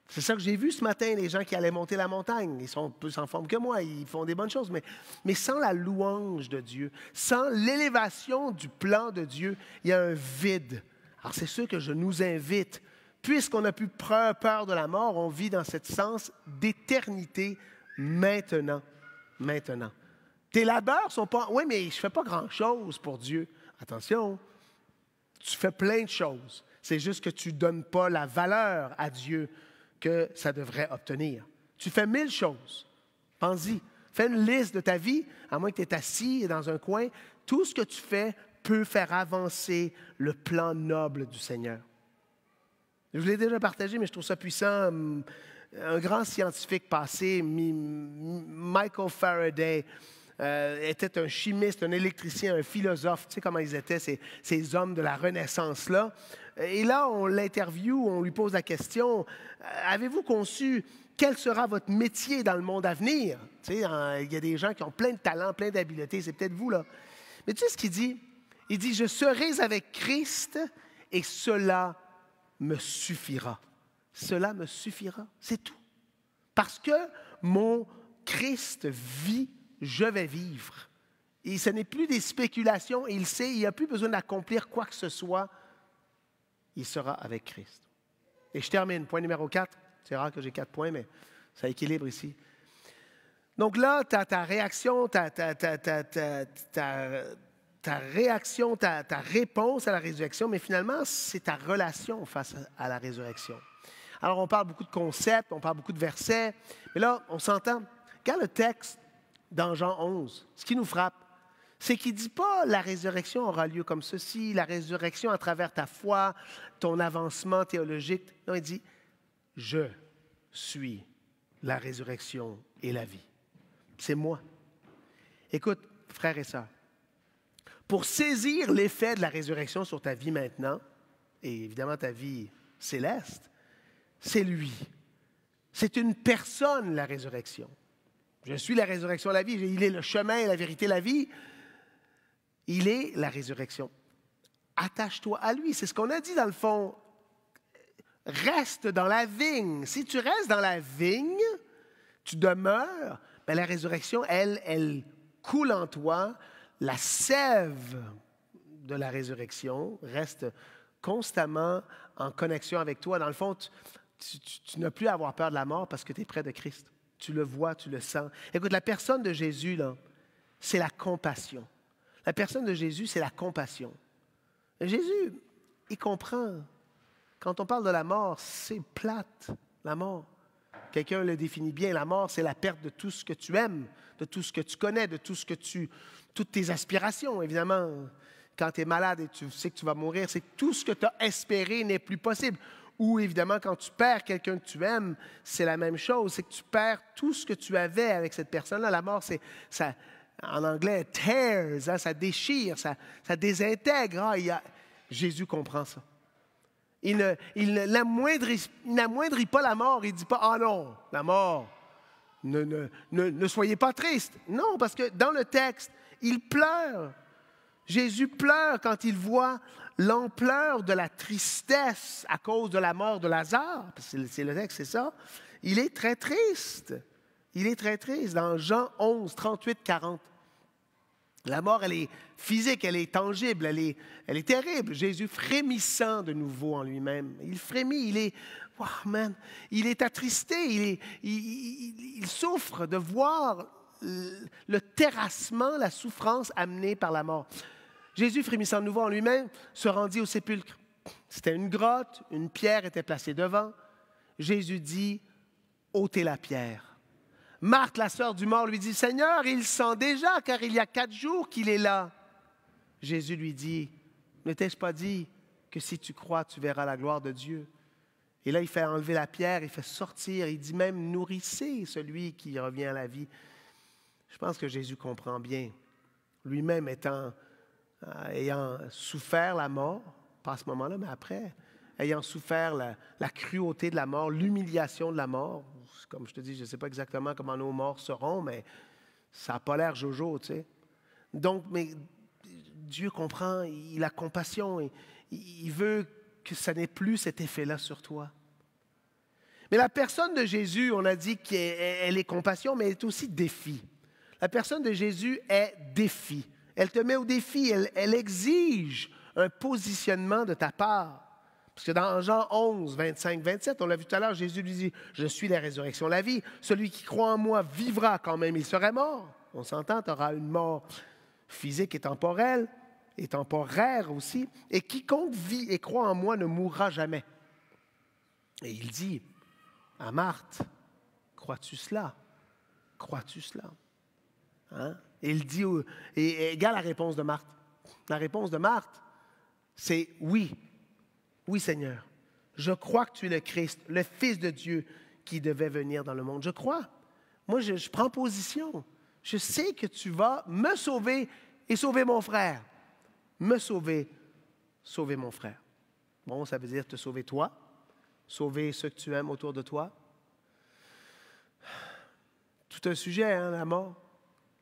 C'est ça que j'ai vu ce matin, les gens qui allaient monter la montagne. Ils sont plus en forme que moi, ils font des bonnes choses, mais, mais sans la louange de Dieu, sans l'élévation du plan de Dieu, il y a un vide. Alors c'est sûr que je nous invite, puisqu'on n'a plus peur, peur de la mort, on vit dans ce sens d'éternité maintenant. Maintenant. Tes labeurs sont pas... Oui, mais je ne fais pas grand-chose pour Dieu. Attention, tu fais plein de choses. C'est juste que tu ne donnes pas la valeur à Dieu que ça devrait obtenir. Tu fais mille choses. Pense-y. Fais une liste de ta vie, à moins que tu es assis dans un coin. Tout ce que tu fais peut faire avancer le plan noble du Seigneur. Je vous l'ai déjà partagé, mais je trouve ça puissant. Hum, un grand scientifique passé, Michael Faraday, euh, était un chimiste, un électricien, un philosophe. Tu sais comment ils étaient, ces, ces hommes de la Renaissance-là. Et là, on l'interviewe, on lui pose la question, euh, avez-vous conçu quel sera votre métier dans le monde à venir? Tu sais, il y a des gens qui ont plein de talents, plein d'habiletés, c'est peut-être vous, là. Mais tu sais ce qu'il dit? Il dit, je serai avec Christ et cela me suffira. Cela me suffira, c'est tout. Parce que mon Christ vit, je vais vivre. Et ce n'est plus des spéculations, il sait, il a plus besoin d'accomplir quoi que ce soit il sera avec Christ. Et je termine, point numéro 4. C'est rare que j'ai quatre points, mais ça équilibre ici. Donc là, ta, ta réaction, ta, ta, ta réaction, ta, réponse à la résurrection, mais finalement, c'est ta relation face à la résurrection. Alors, on parle beaucoup de concepts, on parle beaucoup de versets, mais là, on s'entend. Regarde le texte dans Jean 11. Ce qui nous frappe, c'est qu'il ne dit pas la résurrection aura lieu comme ceci, la résurrection à travers ta foi, ton avancement théologique. Non, il dit, je suis la résurrection et la vie. C'est moi. Écoute, frères et sœurs, pour saisir l'effet de la résurrection sur ta vie maintenant, et évidemment ta vie céleste, c'est lui. C'est une personne, la résurrection. Je suis la résurrection, et la vie. Il est le chemin, la vérité, la vie. Il est la résurrection. Attache-toi à lui. C'est ce qu'on a dit dans le fond. Reste dans la vigne. Si tu restes dans la vigne, tu demeures, Mais ben, la résurrection, elle, elle coule en toi. La sève de la résurrection reste constamment en connexion avec toi. Dans le fond, tu, n'as plus à avoir peur de la mort parce que tu es près de Christ. Tu le vois, tu le sens. Écoute, la personne de Jésus, là, c'est la compassion. La personne de Jésus, c'est la compassion. Jésus, il comprend. Quand on parle de la mort, c'est plate, la mort. Quelqu'un le définit bien, la mort, c'est la perte de tout ce que tu aimes, de tout ce que tu connais, de tout ce que tu... toutes tes aspirations, évidemment. Quand tu es malade et tu sais que tu vas mourir, c'est tout ce que tu as espéré n'est plus possible. Ou évidemment, quand tu perds quelqu'un que tu aimes, c'est la même chose, c'est que tu perds tout ce que tu avais avec cette personne-là. La mort, c'est ça, en anglais, tears, hein, ça déchire, ça, ça désintègre. Ah, Jésus comprend ça. Il n'amoindrit il pas la mort, il ne dit pas, ah oh non, la mort, ne, ne, ne, ne soyez pas triste. Non, parce que dans le texte, il pleure. Jésus pleure quand il voit l'ampleur de la tristesse à cause de la mort de Lazare. C'est le texte, c'est ça. Il est très triste il est très triste dans Jean 11, 38, 40. La mort, elle est physique, elle est tangible, elle est, elle est terrible. Jésus frémissant de nouveau en lui-même. Il frémit, il est, il est attristé, il, il, souffre de voir le terrassement, la souffrance amenée par la mort. Jésus, frémissant de nouveau en lui-même, se rendit au sépulcre. C'était une grotte, une pierre était placée devant. Jésus dit, ôtez la pierre. Marthe, la sœur du mort, lui dit, Seigneur, il sent déjà, car il y a quatre jours qu'il est là. Jésus lui dit, ne t'ai-je pas dit que si tu crois, tu verras la gloire de Dieu? Et là, il fait enlever la pierre, il fait sortir, il dit même, nourrissez celui qui revient à la vie. Je pense que Jésus comprend bien, lui-même étant, euh, ayant souffert la mort, pas à ce moment-là, mais après, ayant souffert la cruauté de la mort, l'humiliation de la mort, comme je te dis, je ne sais pas exactement comment nos morts seront, mais ça n'a pas l'air jojo, tu sais. Donc, mais Dieu comprend, il a compassion, et il veut que ça n'ait plus cet effet-là sur toi. Mais la personne de Jésus, on a dit qu'elle est compassion, mais elle est aussi défi. La personne de Jésus est défi. Elle te met au défi, elle exige un positionnement de ta part. Parce que dans Jean 11, 25, 27, on l'a vu tout à l'heure, Jésus lui dit, je suis la résurrection, la vie. Celui qui croit en moi vivra quand même, il serait mort. On s'entend, tu auras une mort physique et temporelle, et temporaire aussi. Et quiconque vit et croit en moi ne mourra jamais. Et il dit à Marthe, crois-tu cela? Crois-tu cela? Hein? il dit, et, et, la réponse de Marthe. La réponse de Marthe, c'est oui, oui Seigneur, je crois que tu es le Christ, le Fils de Dieu qui devait venir dans le monde. Je crois. Moi, je, prends position. Je sais que tu vas me sauver et sauver mon frère. Me sauver, sauver mon frère. Bon, ça veut dire te sauver toi, sauver ceux que tu aimes autour de toi. Tout un sujet, hein, la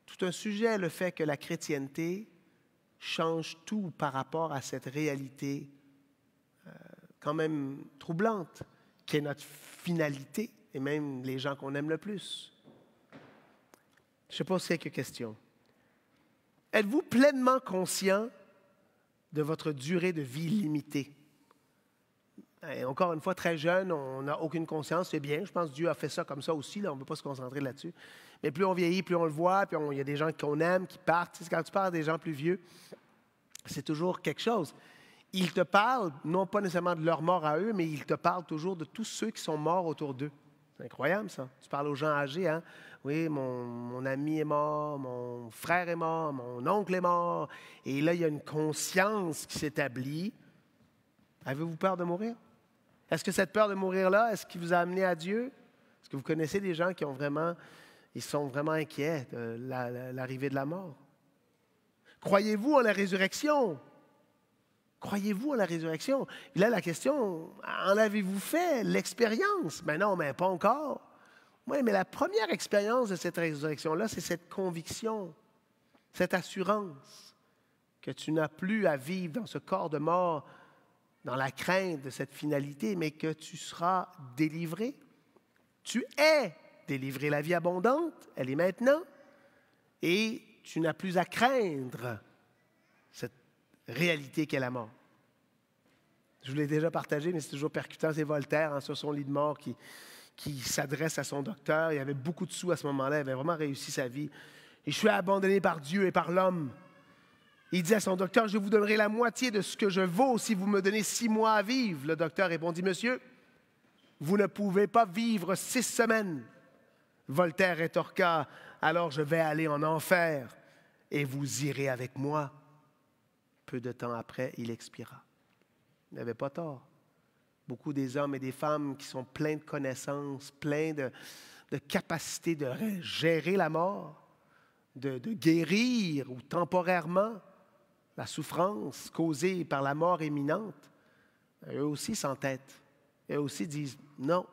Tout un sujet, le fait que la chrétienté change tout par rapport à cette réalité quand même troublante, qui est notre finalité et même les gens qu'on aime le plus. Je pose quelques questions. Êtes-vous pleinement conscient de votre durée de vie limitée? Et ben, encore une fois, très jeune, on n'a aucune conscience, c'est bien. Je pense que Dieu a fait ça comme ça aussi, là, on ne peut pas se concentrer là-dessus. Mais plus on vieillit, plus on le voit, puis il y a des gens qu'on aime qui partent. quand tu parles des gens plus vieux, c'est toujours quelque chose ils te parlent, non pas nécessairement de leur mort à eux, mais ils te parlent toujours de tous ceux qui sont morts autour d'eux. C'est incroyable, ça. Tu parles aux gens âgés, hein? Oui, mon, ami est mort, mon frère est mort, mon oncle est mort. Et là, il y a une conscience qui s'établit. Avez-vous peur de mourir? Est-ce que cette peur de mourir-là, est-ce qui vous a amené à Dieu? Est-ce que vous connaissez des gens qui ont vraiment, ils sont vraiment inquiets de l'arrivée de la mort? Croyez-vous en la résurrection? Croyez-vous à la résurrection? Et là, la question, en avez-vous fait l'expérience? Mais ben non, mais pas encore. Oui, mais la première expérience de cette résurrection-là, c'est cette conviction, cette assurance que tu n'as plus à vivre dans ce corps de mort, dans la crainte de cette finalité, mais que tu seras délivré. Tu es délivré. La vie abondante, elle est maintenant. Et tu n'as plus à craindre réalité qu'est la mort. Je vous l'ai déjà partagé, mais c'est toujours percutant. C'est Voltaire, hein, sur son lit de mort, qui, s'adresse à son docteur. Il avait beaucoup de sous à ce moment-là. Il avait vraiment réussi sa vie. Et je suis abandonné par Dieu et par l'homme. Il dit à son docteur, je vous donnerai la moitié de ce que je vaux si vous me donnez six mois à vivre. Le docteur répondit, monsieur, vous ne pouvez pas vivre six semaines. Voltaire rétorqua, alors je vais aller en enfer et vous irez avec moi. Peu de temps après, il expira. Il n'avait pas tort. Beaucoup des hommes et des femmes qui sont pleins de connaissances, pleins de, capacités de gérer la mort, de, guérir ou temporairement la souffrance causée par la mort imminente, eux aussi s'entêtent. Eux aussi disent non,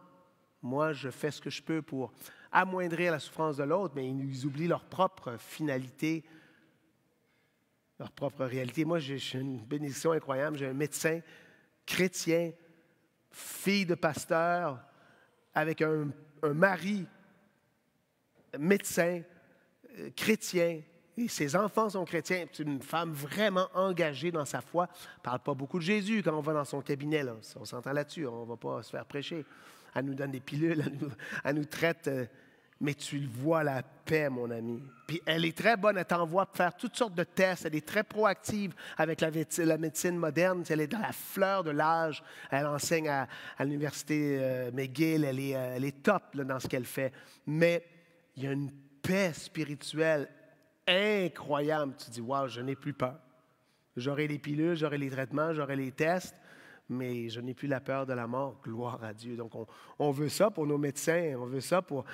moi je fais ce que je peux pour amoindrir la souffrance de l'autre, mais ils oublient leur propre finalité propre réalité. Moi, j'ai une bénédiction incroyable. J'ai un médecin chrétien, fille de pasteur, avec un, mari médecin, euh, chrétien, et ses enfants sont chrétiens. C'est une femme vraiment engagée dans sa foi. Elle parle pas beaucoup de Jésus quand on va dans son cabinet. Là. On s'entend là-dessus. On ne va pas se faire prêcher. Elle nous donne des pilules. Elle nous, traite euh, mais tu le vois la paix, mon ami. Puis elle est très bonne, elle t'envoie faire toutes sortes de tests, elle est très proactive avec la, la médecine moderne, elle est dans la fleur de l'âge, elle enseigne à, l'université euh, McGill, elle est, euh, elle est top dans ce qu'elle fait. Mais il y a une paix spirituelle incroyable. Tu dis, waouh, je n'ai plus peur. J'aurai les pilules, j'aurai les traitements, j'aurai les tests, mais je n'ai plus la peur de la mort. Gloire à Dieu. Donc, on, on, veut ça pour nos médecins, on veut ça pour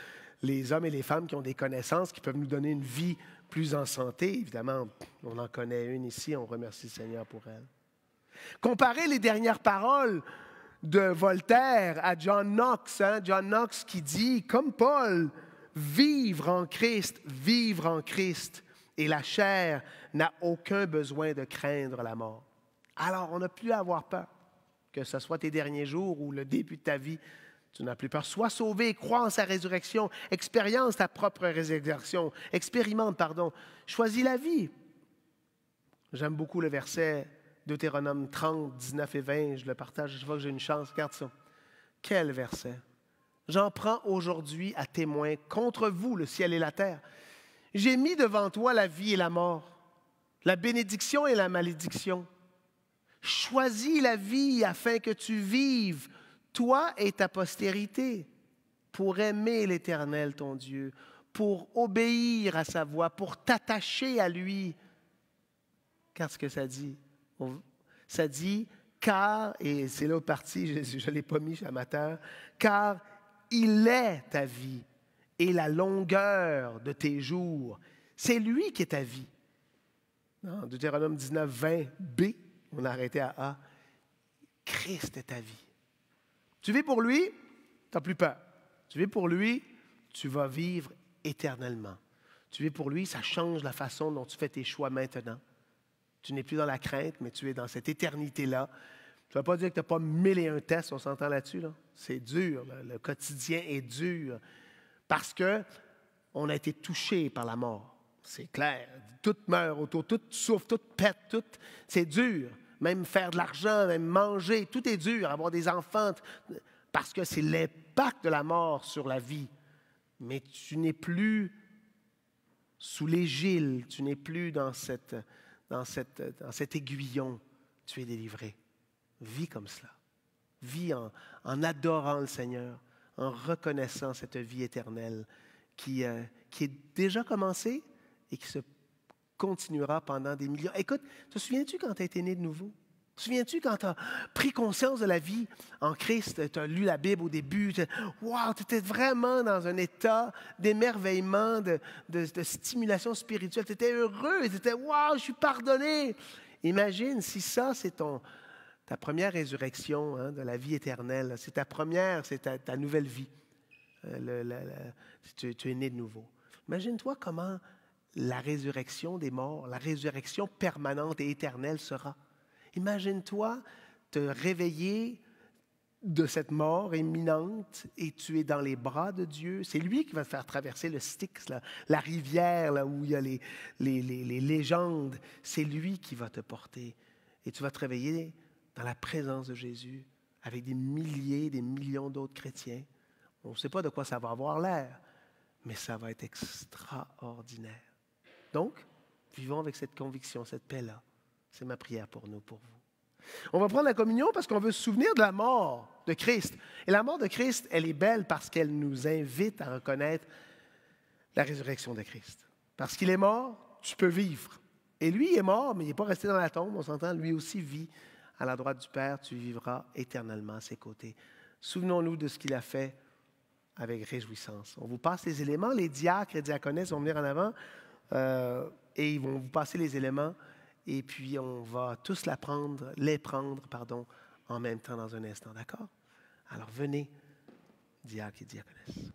les hommes et les femmes qui ont des connaissances qui peuvent nous donner une vie plus en santé. Évidemment, on en connaît une ici, on remercie le Seigneur pour elle. Comparer les dernières paroles de Voltaire à John Knox. Hein. John Knox qui dit, comme Paul, vivre en Christ, vivre en Christ, et la chair n'a aucun besoin de craindre la mort. Alors, on n'a plus à avoir peur, que ce soit tes derniers jours ou le début de ta vie tu n'as plus peur. Sois sauvé, crois en sa résurrection, expérience ta propre résurrection, expérimente, pardon, choisis la vie. J'aime beaucoup le verset Deutéronome 30, 19 et 20, je le partage, je vois que j'ai une chance, regarde ça. Quel verset. J'en prends aujourd'hui à témoin contre vous le ciel et la terre. J'ai mis devant toi la vie et la mort, la bénédiction et la malédiction. Choisis la vie afin que tu vives toi et ta postérité, pour aimer l'Éternel ton Dieu, pour obéir à sa voix, pour t'attacher à lui. Car ce que ça dit, ça dit, car, et c'est l'autre parti, je ne l'ai pas mis à ma car il est ta vie et la longueur de tes jours. C'est lui qui est ta vie. Dans Deutéronome 19, 20, B, on a arrêté à A. Christ est ta vie. Tu vis pour lui, tu n'as plus peur. Tu vis pour lui, tu vas vivre éternellement. Tu vis pour lui, ça change la façon dont tu fais tes choix maintenant. Tu n'es plus dans la crainte, mais tu es dans cette éternité-là. Tu ne vas pas dire que tu n'as pas mille et un tests, on s'entend là-dessus. Là. C'est dur, le quotidien est dur. Parce que on a été touché par la mort. C'est clair. Tout meurt autour, tout souffre, tout pète, tout. C'est dur même faire de l'argent, même manger, tout est dur, avoir des enfants, parce que c'est l'impact de la mort sur la vie. Mais tu n'es plus sous l'égile, tu n'es plus dans, cette, dans, cette, dans cet aiguillon, tu es délivré. Vis comme cela. Vis en, adorant le Seigneur, en reconnaissant cette vie éternelle qui, euh, qui est déjà commencée et qui se continuera pendant des millions. Écoute, te souviens-tu quand tu as été né de nouveau? Te souviens-tu quand tu as pris conscience de la vie en Christ? Tu as lu la Bible au début. Wow, tu étais vraiment dans un état d'émerveillement, de, stimulation spirituelle. Tu étais heureux. Tu étais Wow, je suis pardonné. Imagine si ça, c'est ton, ta première résurrection hein, de la vie éternelle. C'est ta première, c'est ta, nouvelle vie. Euh, tu es né de nouveau. Imagine-toi comment la résurrection des morts, la résurrection permanente et éternelle sera. Imagine-toi te réveiller de cette mort imminente et tu es dans les bras de Dieu. C'est lui qui va te faire traverser le Styx, la rivière là où il y a les, les légendes. C'est lui qui va te porter. Et tu vas te réveiller dans la présence de Jésus avec des milliers, des millions d'autres chrétiens. On ne sait pas de quoi ça va avoir l'air, mais ça va être extraordinaire. Donc, vivons avec cette conviction, cette paix-là. C'est ma prière pour nous, pour vous. On va prendre la communion parce qu'on veut se souvenir de la mort de Christ. Et la mort de Christ, elle est belle parce qu'elle nous invite à reconnaître la résurrection de Christ. Parce qu'il est mort, tu peux vivre. Et lui est mort, mais il n'est pas resté dans la tombe, on s'entend, lui aussi vit. À la droite du Père, tu vivras éternellement à ses côtés. Souvenons-nous de ce qu'il a fait avec réjouissance. On vous passe les éléments, les diacres et diaconesses vont venir en avant. Euh, et ils vont vous passer les éléments et puis on va tous les prendre pardon, en même temps dans un instant, d'accord Alors venez, diacre et diaconesse.